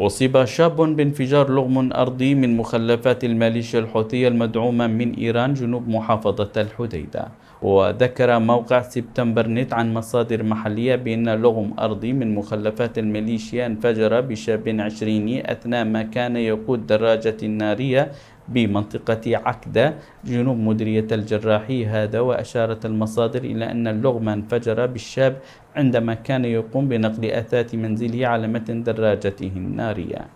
أصيب شاب بانفجار لغم أرضي من مخلفات الماليشيا الحوثية المدعومة من إيران جنوب محافظة الحديدة وذكر موقع سبتمبر نت عن مصادر محلية بأن لغم أرضي من مخلفات الميليشيا انفجر بشاب عشريني أثناء ما كان يقود دراجة نارية بمنطقة عكدة جنوب مديرية الجراحي هذا وأشارت المصادر إلى أن اللغم انفجر بالشاب عندما كان يقوم بنقل أثاث منزله على متن دراجته النارية